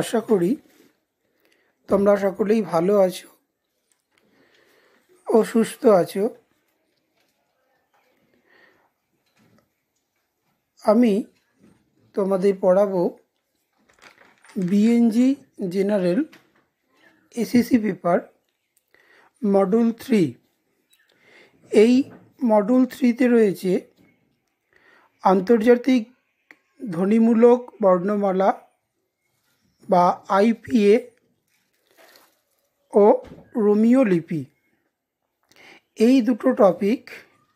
আশা করি তোমরা সকলেই ভালো আছো ও সুস্থ আছো আমি তোমাদের পড়াবো বিএনজি general SSC paper module three এই মডুল থ্রিতে রয়েছে আন্তর্জাতিক ধ্বনিমূলক বর্ণমালা বা আইপিএ ও রোমিও লিপি এই দুটো টপিক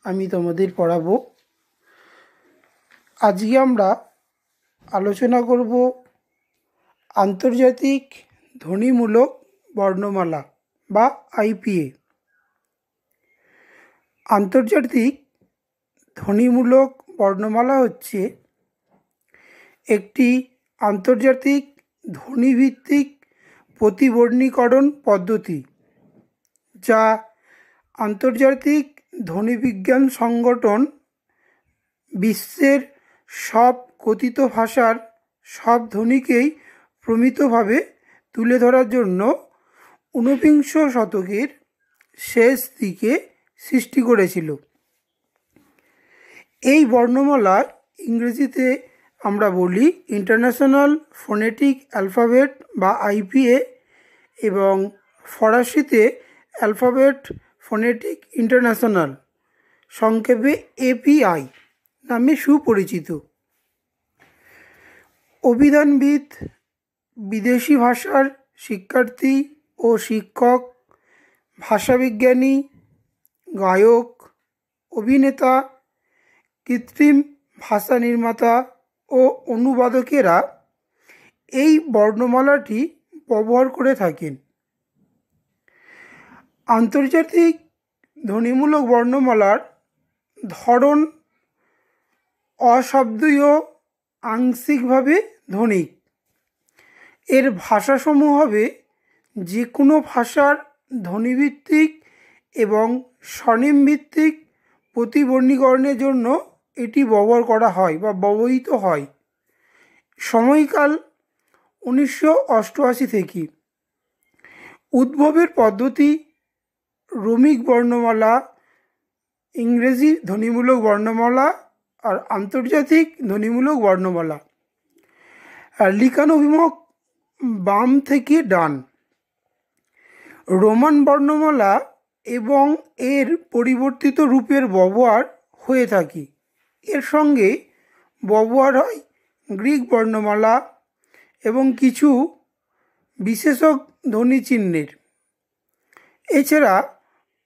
আমি তোমাদের পড়াবো আজকে আমরা আলোচনা করব আন্তর্জাতিক ধ্বনিমূলক বর্ণমালা বা আইপিএ আন্তর্জাতিক ধ্বনিমূলক বর্ণমালা হচ্ছে একটি আন্তর্জাতিক ধ্বনিভিত্তিক প্রতিবর্ণীকরণ পদ্ধতি যা আন্তর্জাতিক ধ্বনিবিজ্ঞান সংগঠন বিশ্বের সব কথিত ভাষার সব ধ্বনিকেই প্রমিতভাবে তুলে ধরার জন্য ঊনবিংশ শতকের শেষ দিকে সৃষ্টি করেছিল এই বর্ণমালা ইংরেজিতে আমরা বলি ইন্টারন্যাশনাল ফোনেটিক অ্যালফাবেট বা আইপিএ এবং ফরাসিতে অ্যালফাবেট ফোনেটিক ইন্টারন্যাশনাল সংক্ষেপে এপিআই নামে সুপরিচিত অভিধানবিদ বিদেশি ভাষার শিক্ষার্থী ও শিক্ষক ভাষাবিজ্ঞানী গায়ক অভিনেতা কৃত্রিম ভাষা নির্মাতা ও অনুবাদকেরা এই বর্ণমালাটি ব্যবহার করে থাকেন আন্তর্জাতিক ধ্বনিমূলক বর্ণমালার ধরন অশব্দীয় আংশিকভাবে ধ্বনিক এর ভাষাসমূহ হবে যে কোনো ভাষার ধ্বনিভিত্তিক এবং স্বনিমভিত্তিক প্রতিবর্ণীকরণের জন্য এটি ব্যবহার করা হয় বা ব্যবহৃত হয় সময়কাল উনিশশো অষ্টআশি থেকে উদ্ভবের পদ্ধতি রোমিক বর্ণমালা ইংরেজি ধ্বনিমূলক বর্ণমালা আর আন্তর্জাতিক ধ্বনিমূলক বর্ণমালা আর অভিমুখ বাম থেকে ডান রোমান বর্ণমালা এবং এর পরিবর্তিত রূপের ব্যবহার হয়ে থাকে এর সঙ্গে ব্যবহার হয় গ্রিক বর্ণমালা এবং কিছু বিশেষক ধ্বনি চিহ্নের এছাড়া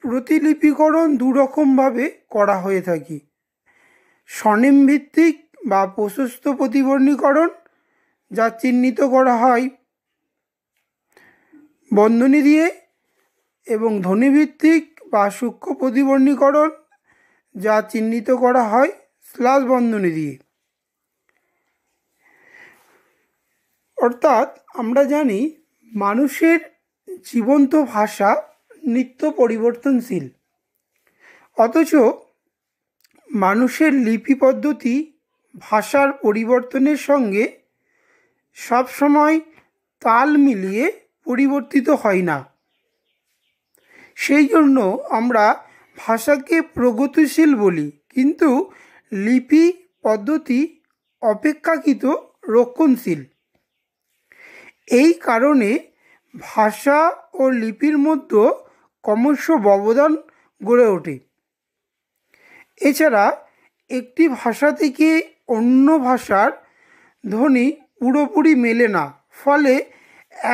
প্রতিলিপিকরণ দুরকমভাবে করা হয়ে থাকে ভিত্তিক বা প্রশস্ত প্রতিবর্ণীকরণ যা চিহ্নিত করা হয় বন্ধনী দিয়ে এবং ধ্বনিভিত্তিক বা সূক্ষ্ম প্রতিবর্ণীকরণ যা চিহ্নিত করা হয় স্ল্যাশ বন্ধনী দিয়ে অর্থাৎ আমরা জানি মানুষের জীবন্ত ভাষা নিত্য পরিবর্তনশীল অথচ মানুষের লিপি পদ্ধতি ভাষার পরিবর্তনের সঙ্গে সবসময় তাল মিলিয়ে পরিবর্তিত হয় না সেই জন্য আমরা ভাষাকে প্রগতিশীল বলি কিন্তু লিপি পদ্ধতি অপেক্ষাকৃত রক্ষণশীল এই কারণে ভাষা ও লিপির মধ্যে ক্রমশ ব্যবধান গড়ে ওঠে এছাড়া একটি ভাষা থেকে অন্য ভাষার ধ্বনি পুরোপুরি মেলে না ফলে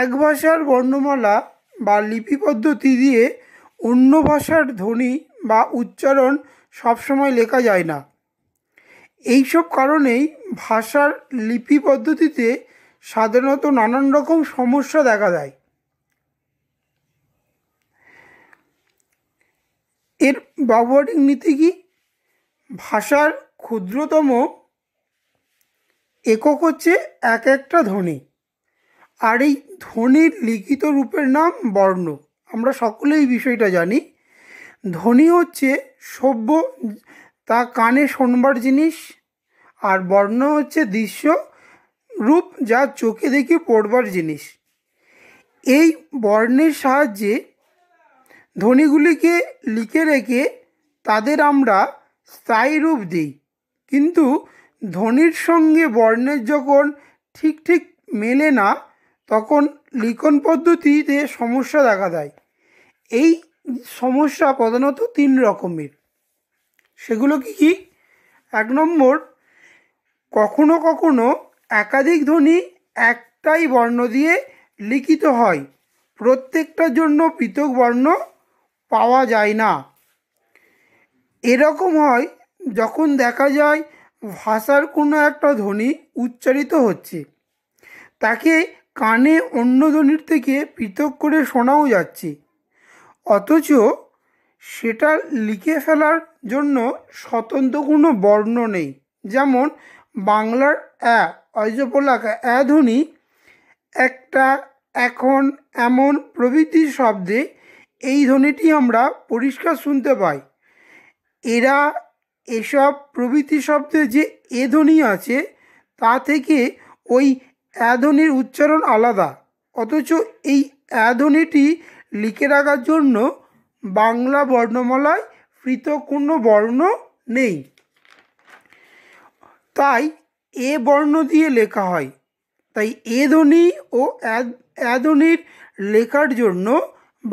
এক ভাষার বর্ণমালা বা লিপি পদ্ধতি দিয়ে অন্য ভাষার ধ্বনি বা উচ্চারণ সবসময় লেখা যায় না এইসব কারণেই ভাষার লিপি পদ্ধতিতে সাধারণত নানান রকম সমস্যা দেখা দেয় এর ব্যবহারিক নীতি কি ভাষার ক্ষুদ্রতম একক হচ্ছে এক একটা ধ্বনি আর এই ধ্বনির লিখিত রূপের নাম বর্ণ আমরা সকলেই বিষয়টা জানি ধ্বনি হচ্ছে সভ্য তা কানে শোনবার জিনিস আর বর্ণ হচ্ছে দৃশ্য রূপ যা চোখে দেখে পড়বার জিনিস এই বর্ণের সাহায্যে ধ্বনিগুলিকে লিখে রেখে তাদের আমরা স্থায়ী রূপ দিই কিন্তু ধ্বনির সঙ্গে বর্ণের যখন ঠিক ঠিক মেলে না তখন লিখন পদ্ধতিতে সমস্যা দেখা দেয় এই সমস্যা প্রধানত তিন রকমের সেগুলো কি কি এক নম্বর কখনো কখনো একাধিক ধ্বনি একটাই বর্ণ দিয়ে লিখিত হয় প্রত্যেকটার জন্য পৃথক বর্ণ পাওয়া যায় না এরকম হয় যখন দেখা যায় ভাষার কোনো একটা ধ্বনি উচ্চারিত হচ্ছে তাকে কানে অন্য ধ্বনির থেকে পৃথক করে শোনাও যাচ্ছে অথচ সেটা লিখে ফেলার জন্য স্বতন্ত্র কোনো বর্ণ নেই যেমন বাংলার অ্যা অজপলাকা অ্যাধ্বনি একটা এখন এমন প্রভৃতি শব্দে এই ধ্বনিটি আমরা পরিষ্কার শুনতে পাই এরা এসব প্রভৃতি শব্দে যে এ ধ্বনি আছে তা থেকে ওই অ্যাধ্বনির উচ্চারণ আলাদা অথচ এই অ্যাধ্বনিটি লিখে রাখার জন্য বাংলা বর্ণমালায় কৃত কোনো বর্ণ নেই তাই এ বর্ণ দিয়ে লেখা হয় তাই এ ধ্বনি ও এ ধ্বনির লেখার জন্য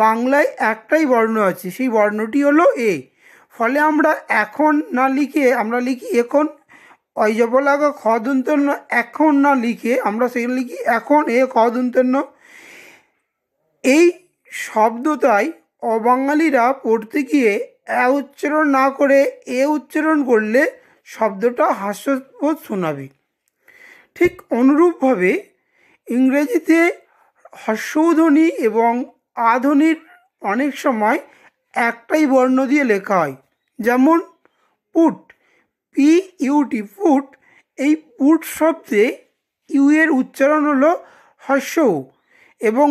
বাংলায় একটাই বর্ণ আছে সেই বর্ণটি হলো এ ফলে আমরা এখন না লিখে আমরা লিখি এখন অজবলাগ খদন্তন্য এখন না লিখে আমরা সেখানে লিখি এখন এ খদন্তন্য এই শব্দটাই অবাঙালিরা পড়তে গিয়ে অ্যা উচ্চারণ না করে এ উচ্চারণ করলে শব্দটা হাস্যবোধ শোনাবে ঠিক অনুরূপভাবে ইংরেজিতে হর্ষধ্বনি এবং আধ্বনির অনেক সময় একটাই বর্ণ দিয়ে লেখা হয় যেমন পুট পি ইউটি পুট এই পুট শব্দে ইউ এর উচ্চারণ হল হর্ষ এবং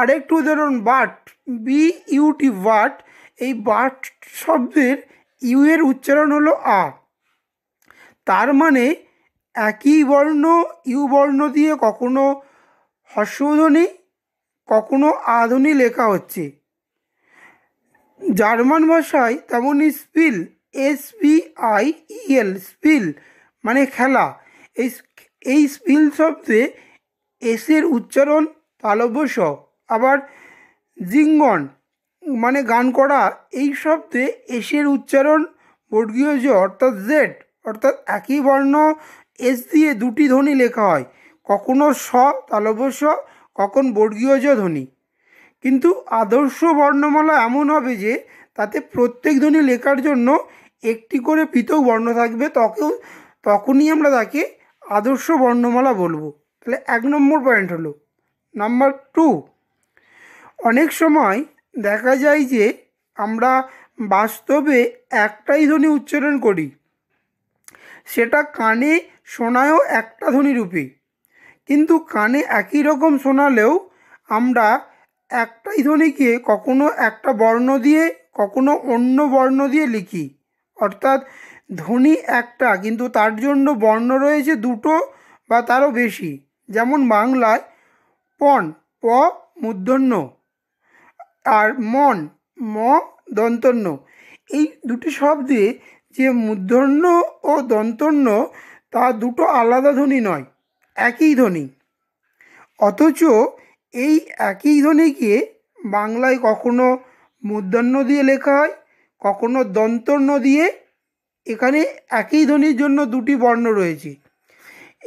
আরেকটি উদাহরণ বাট বি ইউটি বাট এই বাট শব্দের ইউ এর উচ্চারণ হলো আ তার মানে একই বর্ণ ইউ বর্ণ দিয়ে কখনো হর্ষধ্বনি কখনো আধুনি লেখা হচ্ছে জার্মান ভাষায় তেমনই spiel S P I E L spiel মানে খেলা এই এই স্পিল শব্দে এসের উচ্চারণ তালব্য আবার জিঙ্গন মানে গান করা এই শব্দে এসের উচ্চারণ বর্গীয় যে অর্থাৎ জেড অর্থাৎ একই বর্ণ এস দিয়ে দুটি ধ্বনি লেখা হয় কখনো স তালবস কখন বর্গীয় জ ধ্বনি কিন্তু আদর্শ বর্ণমালা এমন হবে যে তাতে প্রত্যেক ধ্বনি লেখার জন্য একটি করে পৃথক বর্ণ থাকবে তখন তখনই আমরা তাকে আদর্শ বর্ণমালা বলবো তাহলে এক নম্বর পয়েন্ট হলো নাম্বার টু অনেক সময় দেখা যায় যে আমরা বাস্তবে একটাই ধ্বনি উচ্চারণ করি সেটা কানে শোনায়ও একটা ধ্বনিরূপে কিন্তু কানে একই রকম শোনালেও আমরা একটাই ধ্বনিকে কখনো একটা বর্ণ দিয়ে কখনো অন্য বর্ণ দিয়ে লিখি অর্থাৎ ধ্বনি একটা কিন্তু তার জন্য বর্ণ রয়েছে দুটো বা তারও বেশি যেমন বাংলায় পণ প মূর্ধন্য আর মন ম দন্তন্য এই দুটি শব্দে যে মূর্ধন্য ও দন্তন্য তা দুটো আলাদা ধ্বনি নয় একই ধ্বনি অথচ এই একই ধ্বনিকে বাংলায় কখনো মূর্ধন্য দিয়ে লেখা হয় কখনো দন্তন্য দিয়ে এখানে একই ধ্বনির জন্য দুটি বর্ণ রয়েছে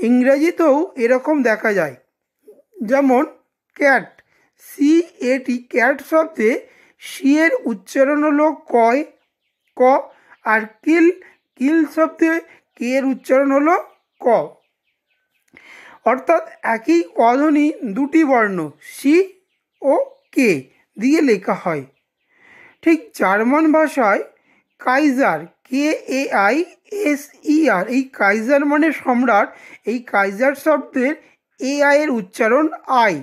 ইংরেজিতেও এরকম দেখা যায় যেমন ক্যাট সি এটি ক্যাট শব্দে সি এর উচ্চারণ হলো কয় ক আর কিল কিল শব্দে কে এর উচ্চারণ হলো ক অর্থাৎ একই কধ্বনি দুটি বর্ণ সি ও কে দিয়ে লেখা হয় ঠিক জার্মান ভাষায় Kaiser K A I S E R এই কাইজার মানে সম্রাট এই কাইজার শব্দের এ এর উচ্চারণ আই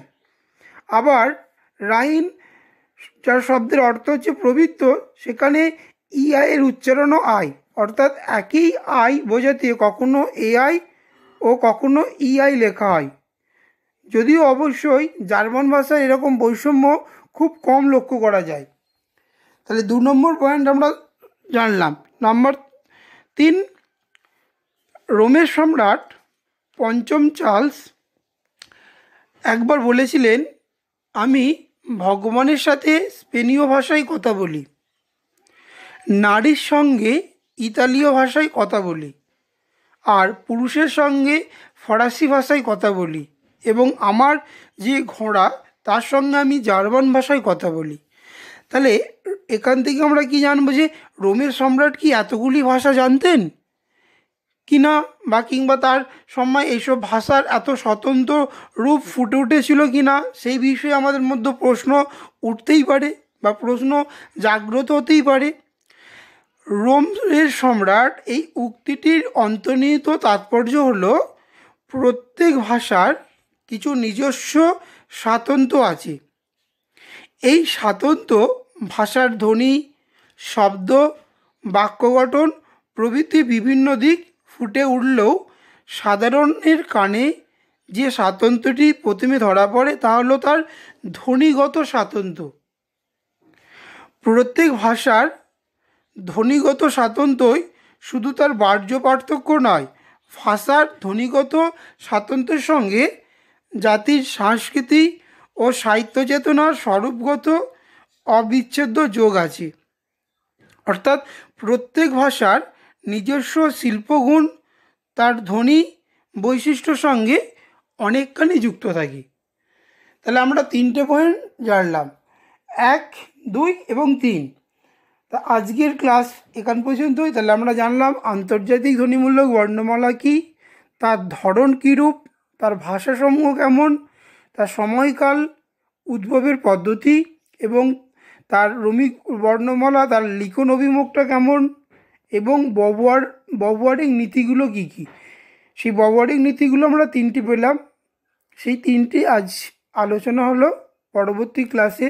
আবার রাইন যার শব্দের অর্থ হচ্ছে প্রবৃত্ত সেখানে ইআই এর উচ্চারণও আই অর্থাৎ একই আই বোঝাতে কখনো এআই ও কখনো ইআই লেখা হয় যদিও অবশ্যই জার্মান ভাষায় এরকম বৈষম্য খুব কম লক্ষ্য করা যায় তাহলে দু নম্বর পয়েন্ট আমরা জানলাম নাম্বার তিন রোমের সম্রাট পঞ্চম চার্লস একবার বলেছিলেন আমি ভগবানের সাথে স্পেনীয় ভাষায় কথা বলি নারীর সঙ্গে ইতালীয় ভাষায় কথা বলি আর পুরুষের সঙ্গে ফরাসি ভাষায় কথা বলি এবং আমার যে ঘোড়া তার সঙ্গে আমি জার্মান ভাষায় কথা বলি তাহলে এখান থেকে আমরা কি জানবো যে রোমের সম্রাট কি এতগুলি ভাষা জানতেন কিনা বা কিংবা তার সময় এইসব ভাষার এত স্বতন্ত্র রূপ ফুটে উঠেছিল কিনা সেই বিষয়ে আমাদের মধ্যে প্রশ্ন উঠতেই পারে বা প্রশ্ন জাগ্রত হতেই পারে রোমের সম্রাট এই উক্তিটির অন্তর্নিহিত তাৎপর্য হল প্রত্যেক ভাষার কিছু নিজস্ব স্বাতন্ত্র আছে এই স্বাতন্ত্র ভাষার ধ্বনি শব্দ বাক্য গঠন প্রভৃতি বিভিন্ন দিক ফুটে উঠলেও সাধারণের কানে যে স্বাতন্ত্রটি প্রথমে ধরা পড়ে তা হলো তার ধ্বনিগত স্বাতন্ত্র প্রত্যেক ভাষার ধ্বনিগত স্বাতন্ত্রই শুধু তার বাহ্য পার্থক্য নয় ভাষার ধ্বনিগত স্বাতন্ত্রের সঙ্গে জাতির সংস্কৃতি ও সাহিত্য চেতনার স্বরূপগত অবিচ্ছেদ্য যোগ আছে অর্থাৎ প্রত্যেক ভাষার নিজস্ব শিল্পগুণ তার ধ্বনি বৈশিষ্ট্যর সঙ্গে অনেকখানি যুক্ত থাকি তাহলে আমরা তিনটে পয়েন্ট জানলাম এক দুই এবং তিন তা আজকের ক্লাস এখান পর্যন্তই তাহলে আমরা জানলাম আন্তর্জাতিক ধ্বনিমূলক বর্ণমালা কী তার ধরন কীরূপ তার ভাষাসমূহ কেমন তার সময়কাল উদ্ভবের পদ্ধতি এবং তার রমিক বর্ণমালা তার লিখন অভিমুখটা কেমন এবং ববয়ার ববয়ারিং নীতিগুলো কি কি সেই ববয়ারিং নীতিগুলো আমরা তিনটি পেলাম সেই তিনটি আজ আলোচনা হলো পরবর্তী ক্লাসে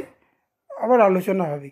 আবার আলোচনা হবে